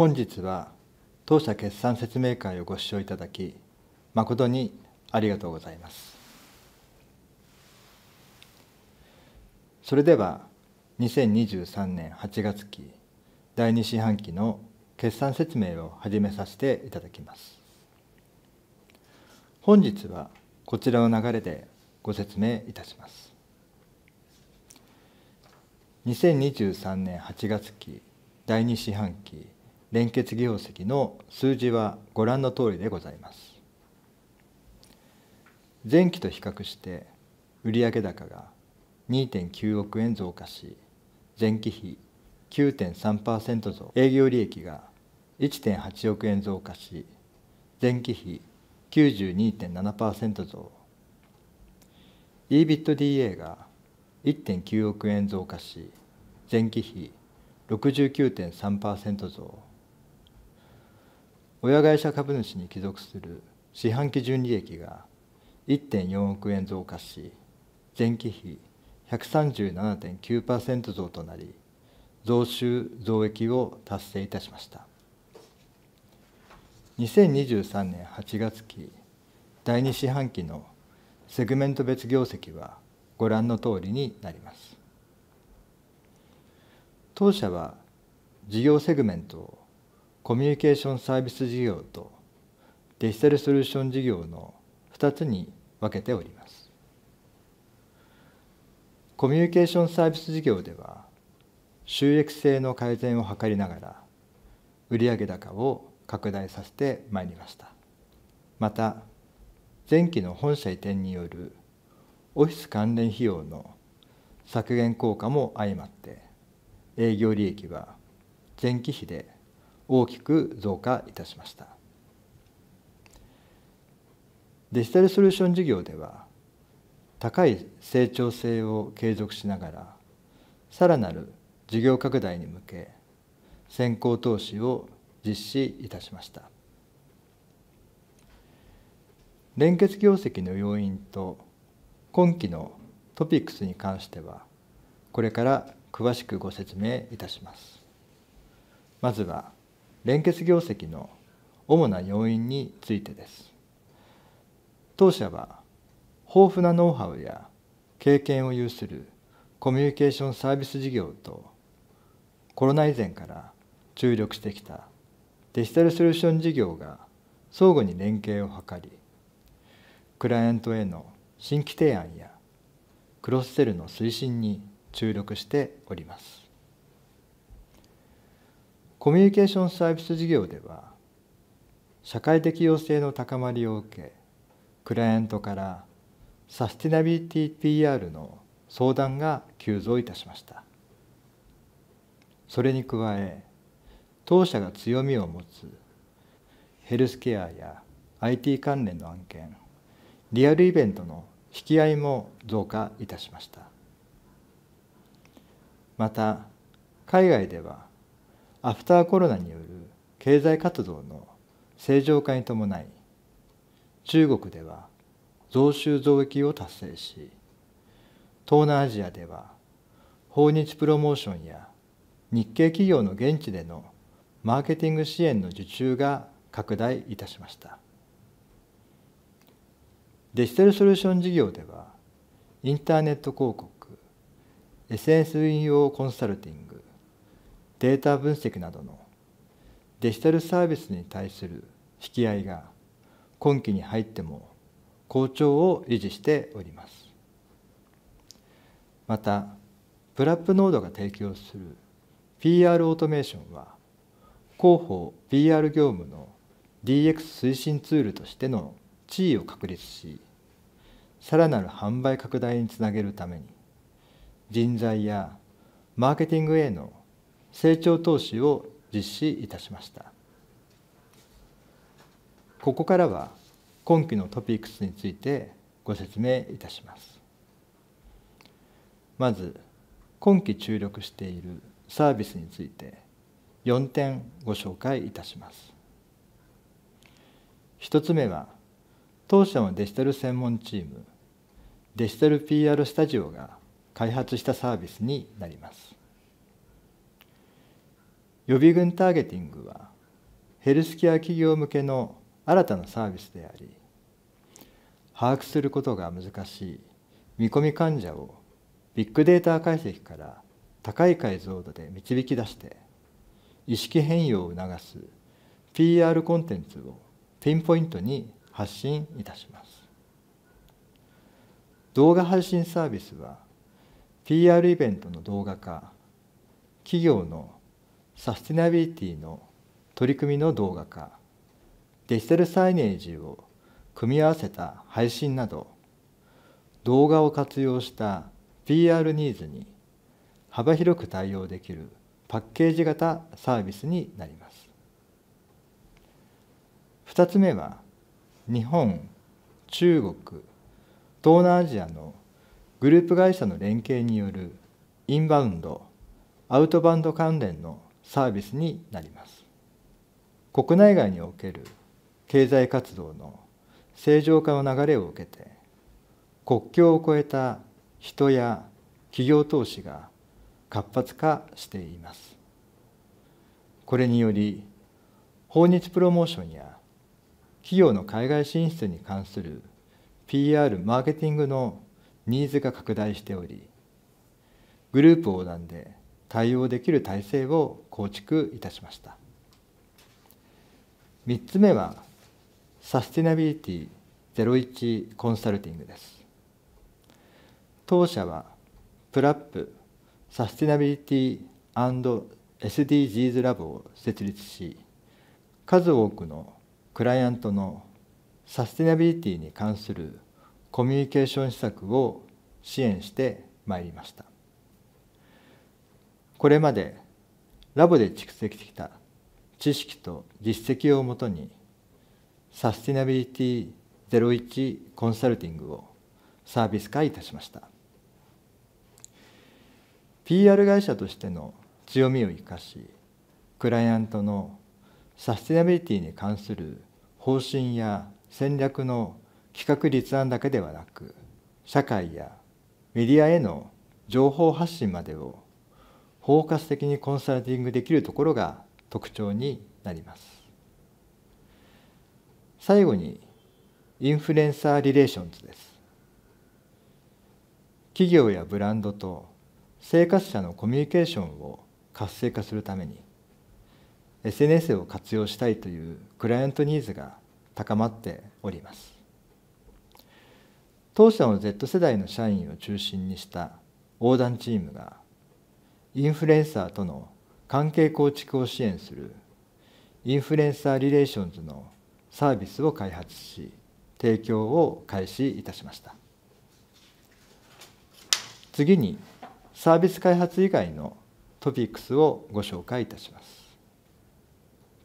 本日は当社決算説明会をご視聴いただき誠にありがとうございますそれでは2023年8月期第2四半期の決算説明を始めさせていただきます本日はこちらの流れでご説明いたします2023年8月期第2四半期連結業績の数字はご覧の通りでございます前期と比較して売上高が2.9億円増加し前期比9.3%増営業利益が1.8億円増加し前期比92.7%増 EBITDA が1.9億円増加し前期比69.3%増親会社株主に帰属する四半期純利益が1.4億円増加し前期比137.9%増となり増収増益を達成いたしました2023年8月期第2四半期のセグメント別業績はご覧の通りになります当社は事業セグメントをコミュニケーションサービス事業とデジタルソリューション事業の2つに分けておりますコミュニケーションサービス事業では収益性の改善を図りながら売上高を拡大させてまいりましたまた前期の本社移転によるオフィス関連費用の削減効果も相まって営業利益は前期比で大きく増加いたしましたデジタルソリューション事業では高い成長性を継続しながらさらなる事業拡大に向け先行投資を実施いたしました連結業績の要因と今期のトピックスに関してはこれから詳しくご説明いたしますまずは連結業績の主な要因についてです当社は豊富なノウハウや経験を有するコミュニケーションサービス事業とコロナ以前から注力してきたデジタルソリューション事業が相互に連携を図りクライアントへの新規提案やクロスセルの推進に注力しておりますコミュニケーションサービス事業では社会的要請の高まりを受けクライアントからサスティナビリティ PR の相談が急増いたしましたそれに加え当社が強みを持つヘルスケアや IT 関連の案件リアルイベントの引き合いも増加いたしましたまた海外ではアフターコロナによる経済活動の正常化に伴い中国では増収増益を達成し東南アジアでは訪日プロモーションや日系企業の現地でのマーケティング支援の受注が拡大いたしましたデジタルソリューション事業ではインターネット広告 SNS 運用コンサルティングデータ分析などのデジタルサービスに対する引き合いが今期に入っても好調を維持しております。またプラップノードが提供する PR オートメーションは広報 PR 業務の DX 推進ツールとしての地位を確立しさらなる販売拡大につなげるために人材やマーケティングへの成長投資を実施いたしましたここからは今期のトピックスについてご説明いたしますまず今期注力しているサービスについて4点ご紹介いたします1つ目は当社のデジタル専門チームデジタル PR スタジオが開発したサービスになります予備軍ターゲティングはヘルスケア企業向けの新たなサービスであり把握することが難しい見込み患者をビッグデータ解析から高い解像度で導き出して意識変容を促す PR コンテンツをピンポイントに発信いたします動画配信サービスは PR イベントの動画化企業のサスティナビリティの取り組みの動画化デジタルサイネージを組み合わせた配信など動画を活用した PR ニーズに幅広く対応できるパッケージ型サービスになります2つ目は日本中国東南アジアのグループ会社の連携によるインバウンドアウトバウンド関連のサービスになります国内外における経済活動の正常化の流れを受けて国境を越えた人や企業投資が活発化していますこれにより訪日プロモーションや企業の海外進出に関する PR マーケティングのニーズが拡大しておりグループ横断で対応できる体制を構築いたしました3つ目はサスティナビリティ01コンサルティングです当社はプラップサスティナビリティ &SDGs ラボを設立し数多くのクライアントのサスティナビリティに関するコミュニケーション施策を支援してまいりましたこれまでラボで蓄積してきた知識と実績をもとにサスティナビリティ01コンサルティングをサービス化いたしました PR 会社としての強みを生かしクライアントのサスティナビリティに関する方針や戦略の企画立案だけではなく社会やメディアへの情報発信までを包括的にコンサルティングできるところが特徴になります最後にインフルエンサーリレーションズです企業やブランドと生活者のコミュニケーションを活性化するために SNS を活用したいというクライアントニーズが高まっております当社の Z 世代の社員を中心にした横断チームがインフルエンサーとの関係構築を支援するインフルエンサーリレーションズのサービスを開発し提供を開始いたしました次にサービス開発以外のトピックスをご紹介いたします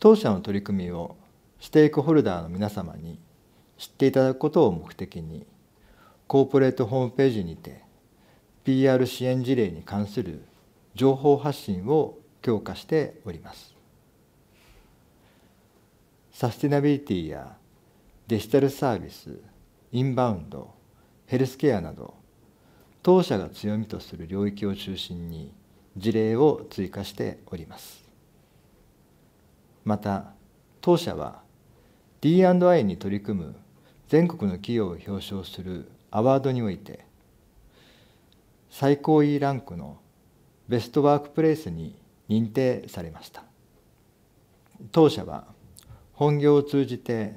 当社の取り組みをステークホルダーの皆様に知っていただくことを目的にコーポレートホームページにて PR 支援事例に関する情報発信を強化しておりますサステナビリティやデジタルサービスインバウンドヘルスケアなど当社が強みとする領域を中心に事例を追加しておりますまた当社は D&I に取り組む全国の企業を表彰するアワードにおいて最高 E ランクのベストワークプレイスに認定されました当社は本業を通じて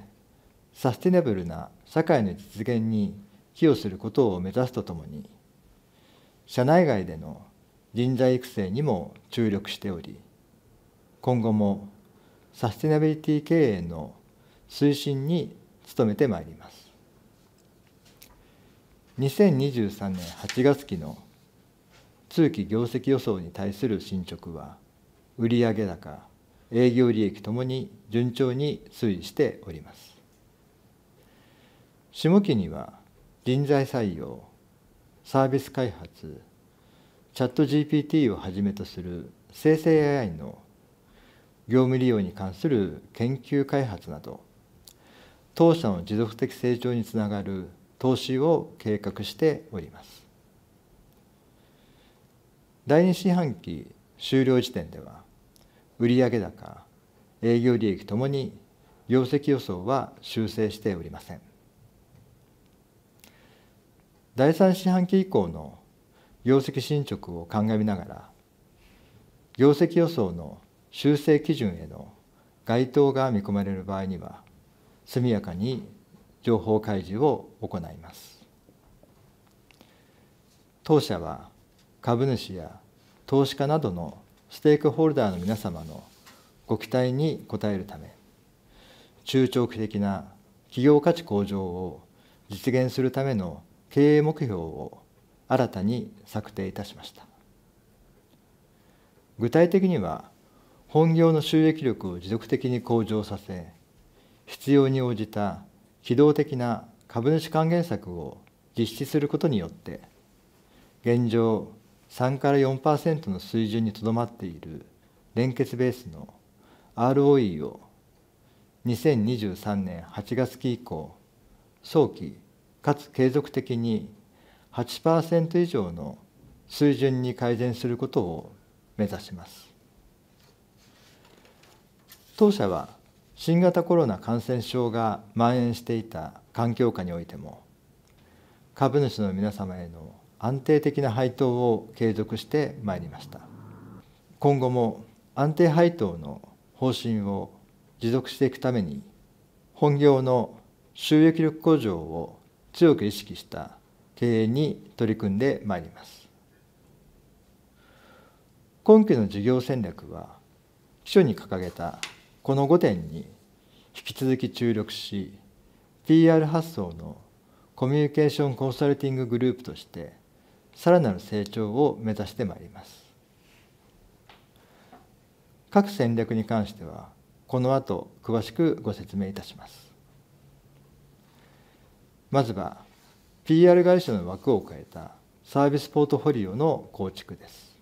サステナブルな社会の実現に寄与することを目指すとともに社内外での人材育成にも注力しており今後もサステナビリティ経営の推進に努めてまいります2023年8月期の通期業績予想に対する進捗は売上高営業利益ともに順調に推移しております下期には人材採用サービス開発チャット GPT をはじめとする生成 AI の業務利用に関する研究開発など当社の持続的成長につながる投資を計画しております第2四半期終了時点では売上高営業利益ともに業績予想は修正しておりません第3四半期以降の業績進捗を鑑みながら業績予想の修正基準への該当が見込まれる場合には速やかに情報開示を行います当社は株主や投資家などのステークホルダーの皆様のご期待に応えるため中長期的な企業価値向上を実現するための経営目標を新たに策定いたしました具体的には本業の収益力を持続的に向上させ必要に応じた機動的な株主還元策を実施することによって現状3から4%の水準にとどまっている連結ベースの ROE を2023年8月期以降早期かつ継続的に8%以上の水準に改善することを目指します当社は新型コロナ感染症が蔓延していた環境下においても株主の皆様への安定的な配当を継続してまいりました今後も安定配当の方針を持続していくために本業の収益力向上を強く意識した経営に取り組んでまいります今期の事業戦略は秘書に掲げたこの5点に引き続き注力し PR 発想のコミュニケーションコンサルティンググループとしてさらなる成長を目指してまいります各戦略に関してはこの後詳しくご説明いたしますまずは PR 会社の枠を変えたサービスポートフォリオの構築です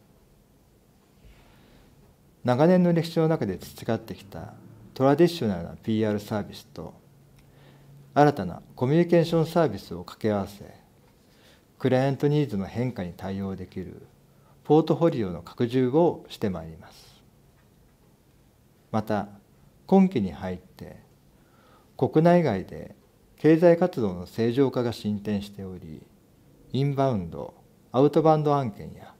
長年の歴史の中で培ってきたトラディショナルな PR サービスと新たなコミュニケーションサービスを掛け合わせクライアントニーズの変化に対応できるポートフォリオの拡充をしてまいりますまた今期に入って国内外で経済活動の正常化が進展しておりインバウンドアウトバウンド案件や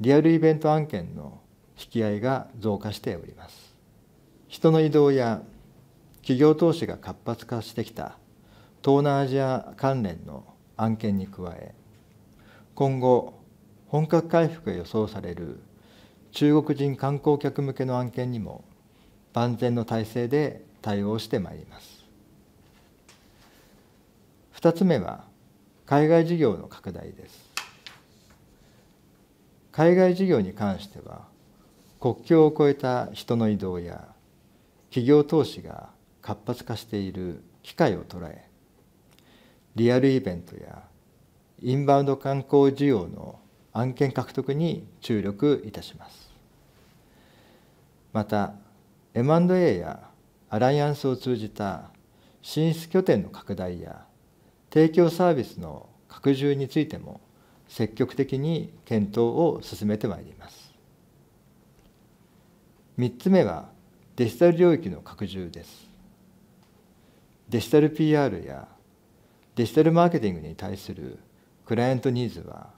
リアルイベント案件の引き合いが増加しております人の移動や企業投資が活発化してきた東南アジア関連の案件に加え今後本格回復が予想される中国人観光客向けの案件にも万全の体制で対応してまいります2つ目は海外事業の拡大です海外事業に関しては国境を越えた人の移動や企業投資が活発化している機会を捉えリアルイベントやインバウンド観光需要の案件獲得に注力いたしますまた M&A やアライアンスを通じた進出拠点の拡大や提供サービスの拡充についても積極的に検討を進めてまいります3つ目はデジタル領域の拡充ですデジタル PR やデジタルマーケティングに対するクライアントニーズは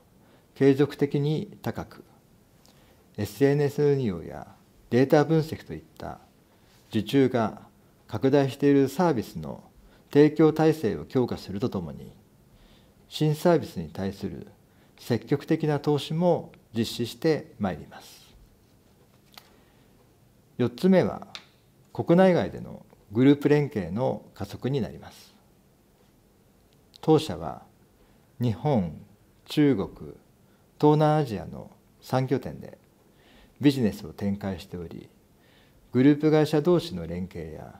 継続的に高く SNS 運用やデータ分析といった受注が拡大しているサービスの提供体制を強化するとともに新サービスに対する積極的な投資も実施してまいります4つ目は国内外でのグループ連携の加速になります当社は日本中国東南アジアの3拠点でビジネスを展開しておりグループ会社同士の連携や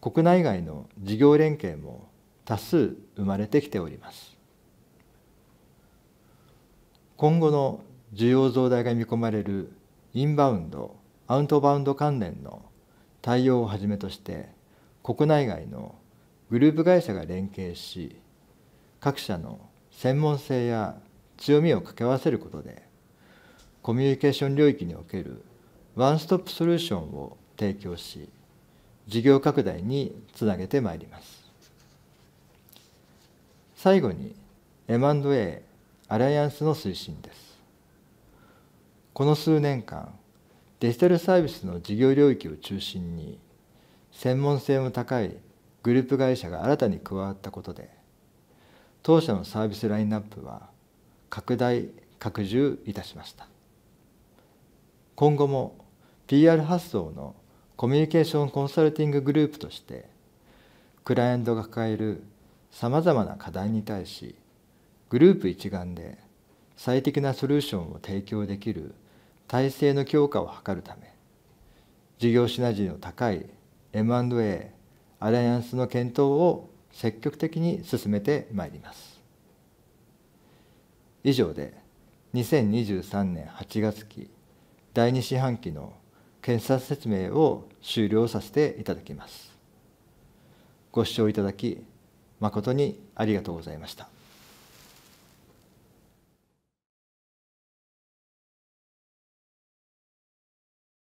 国内外の事業連携も多数生まれてきております今後の需要増大が見込まれるインバウンドアウトバウンド関連の対応をはじめとして国内外のグループ会社が連携し各社の専門性や強みを掛け合わせることでコミュニケーション領域におけるワンストップソリューションを提供し事業拡大につなげてまいります最後に M&A アライアンスの推進ですこの数年間デジタルサービスの事業領域を中心に専門性の高いグループ会社が新たに加わったことで当社のサービスラインナップは拡大拡充いたしました今後も PR 発想のコミュニケーションコンサルティンググループとしてクライアントが抱えるさまざまな課題に対しグループ一丸で最適なソリューションを提供できる体制の強化を図るため事業シナジーの高い M&A アライアンスの検討を積極的に進めてまいります以上で2023年8月期第2四半期の検査説明を終了させていただきますご視聴いただき誠にありがとうございました